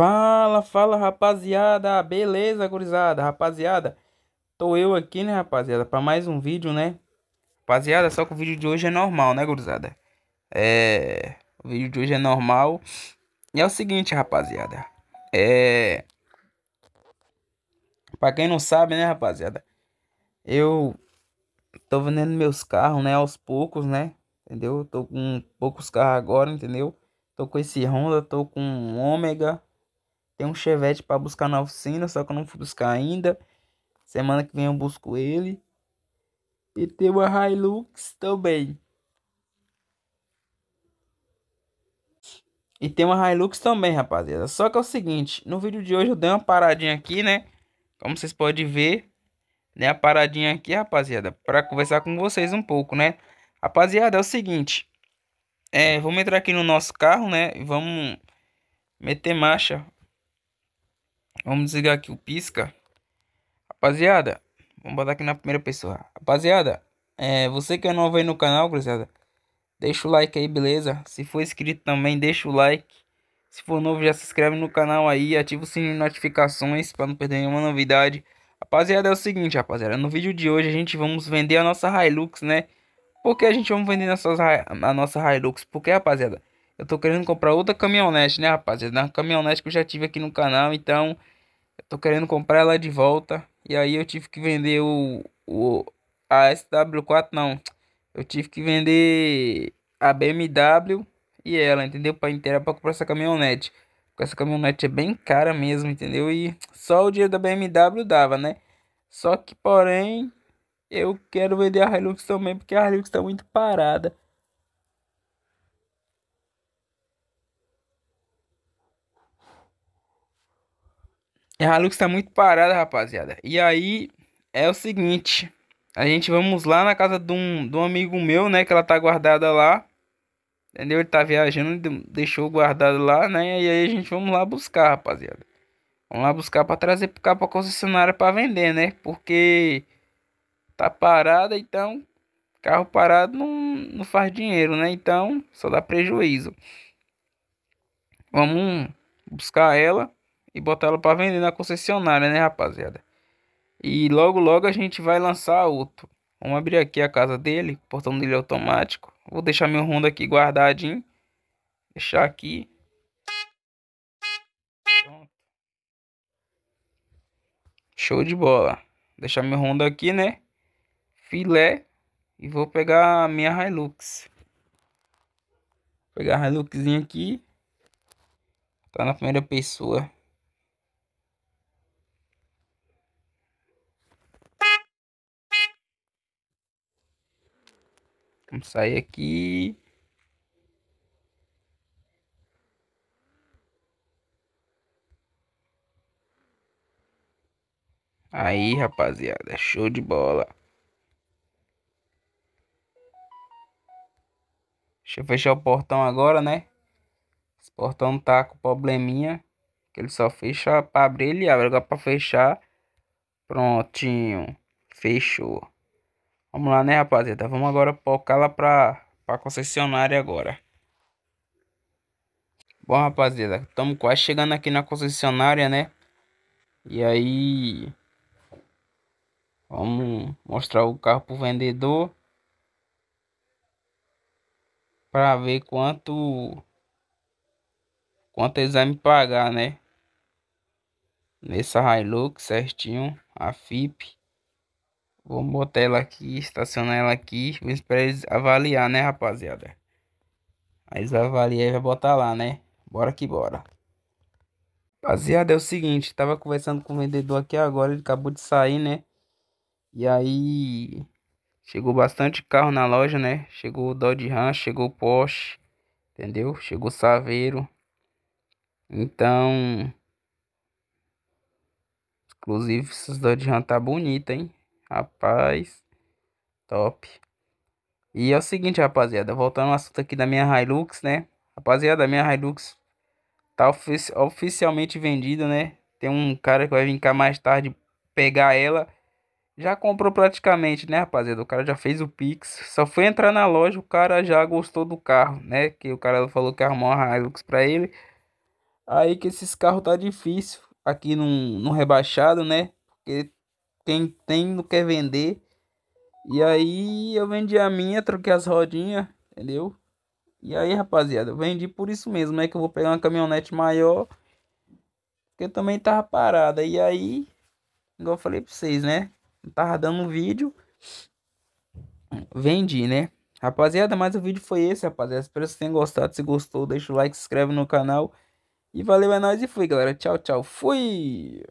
Fala, fala rapaziada, beleza gurizada, rapaziada Tô eu aqui né rapaziada, pra mais um vídeo né Rapaziada, só que o vídeo de hoje é normal né gurizada É, o vídeo de hoje é normal E é o seguinte rapaziada É, pra quem não sabe né rapaziada Eu tô vendendo meus carros né, aos poucos né Entendeu, tô com poucos carros agora, entendeu Tô com esse Honda, tô com um Ômega tem um Chevette para buscar na oficina, só que eu não fui buscar ainda. Semana que vem eu busco ele. E tem uma Hilux também. E tem uma Hilux também, rapaziada. Só que é o seguinte, no vídeo de hoje eu dei uma paradinha aqui, né? Como vocês podem ver, dei uma paradinha aqui, rapaziada, para conversar com vocês um pouco, né? Rapaziada, é o seguinte, é, vamos entrar aqui no nosso carro, né? E vamos meter marcha Vamos desligar aqui o pisca. Rapaziada, vamos botar aqui na primeira pessoa. Rapaziada, é, você que é novo aí no canal, rapaziada deixa o like aí, beleza? Se for inscrito também, deixa o like. Se for novo, já se inscreve no canal aí, ativa o sininho de notificações para não perder nenhuma novidade. Rapaziada, é o seguinte, rapaziada, no vídeo de hoje a gente vamos vender a nossa Hilux, né? Por que a gente vamos vender nossas, a nossa Hilux? Porque, rapaziada, eu tô querendo comprar outra caminhonete, né, rapazes é Uma caminhonete que eu já tive aqui no canal, então... Eu tô querendo comprar ela de volta. E aí eu tive que vender o... o a SW4, não. Eu tive que vender a BMW e ela, entendeu? Pra inteira pra comprar essa caminhonete. Porque essa caminhonete é bem cara mesmo, entendeu? E só o dinheiro da BMW dava, né? Só que, porém, eu quero vender a Hilux também, porque a Hilux tá muito parada. É, a Lux tá muito parada, rapaziada. E aí é o seguinte. A gente vamos lá na casa de um, de um amigo meu, né? Que ela tá guardada lá. Entendeu? Ele tá viajando, deixou guardado lá, né? E aí a gente vamos lá buscar, rapaziada. Vamos lá buscar para trazer pro carro pra concessionária para vender, né? Porque tá parada, então carro parado não, não faz dinheiro, né? Então só dá prejuízo. Vamos buscar ela e botar ela para vender na concessionária, né, rapaziada? E logo logo a gente vai lançar outro. Vamos abrir aqui a casa dele, portão dele é automático. Vou deixar meu Honda aqui guardadinho. Deixar aqui. Pronto. Show de bola. Deixar meu Honda aqui, né? Filé. E vou pegar a minha Hilux. Vou pegar a Hiluxzinha aqui. Tá na primeira pessoa. Vamos sair aqui. Aí, rapaziada, show de bola. Deixa eu fechar o portão agora, né? Esse portão tá com probleminha. Que ele só fecha pra abrir, ele abre. Agora pra fechar. Prontinho. Fechou. Vamos lá, né, rapaziada? Vamos agora focar la pra, pra concessionária agora. Bom, rapaziada, estamos quase chegando aqui na concessionária, né? E aí... Vamos mostrar o carro pro vendedor. Pra ver quanto... Quanto eles vão me pagar, né? Nessa Hilux certinho, a FIP. Vamos botar ela aqui, estacionar ela aqui. Vamos esperar eles avaliar, né, rapaziada? Aí eles vão avaliar e vai botar lá, né? Bora que bora. Rapaziada, é o seguinte. Tava conversando com o vendedor aqui agora. Ele acabou de sair, né? E aí... Chegou bastante carro na loja, né? Chegou o Dodge Ram, chegou o Porsche, entendeu? Chegou o Saveiro. Então... Inclusive, esses Dodge Ram tá bonita, hein? Rapaz, top. E é o seguinte, rapaziada, voltando ao assunto aqui da minha Hilux, né? Rapaziada, a minha Hilux tá ofici oficialmente vendida, né? Tem um cara que vai vir cá mais tarde pegar ela. Já comprou praticamente, né, rapaziada? O cara já fez o Pix. Só foi entrar na loja, o cara já gostou do carro, né? Que o cara falou que arrumou a Hilux pra ele. Aí que esses carros tá difícil aqui no, no rebaixado, né? Porque quem tem não quer vender. E aí eu vendi a minha, troquei as rodinhas, entendeu? E aí, rapaziada, eu vendi por isso mesmo. É que eu vou pegar uma caminhonete maior. Porque também tava parada. E aí, igual eu falei pra vocês, né? Eu tava dando um vídeo. Vendi, né? Rapaziada, mas o vídeo foi esse, rapaziada. Espero que vocês tenham gostado. Se gostou, deixa o like, se inscreve no canal. E valeu, é nóis e fui, galera. Tchau, tchau. Fui!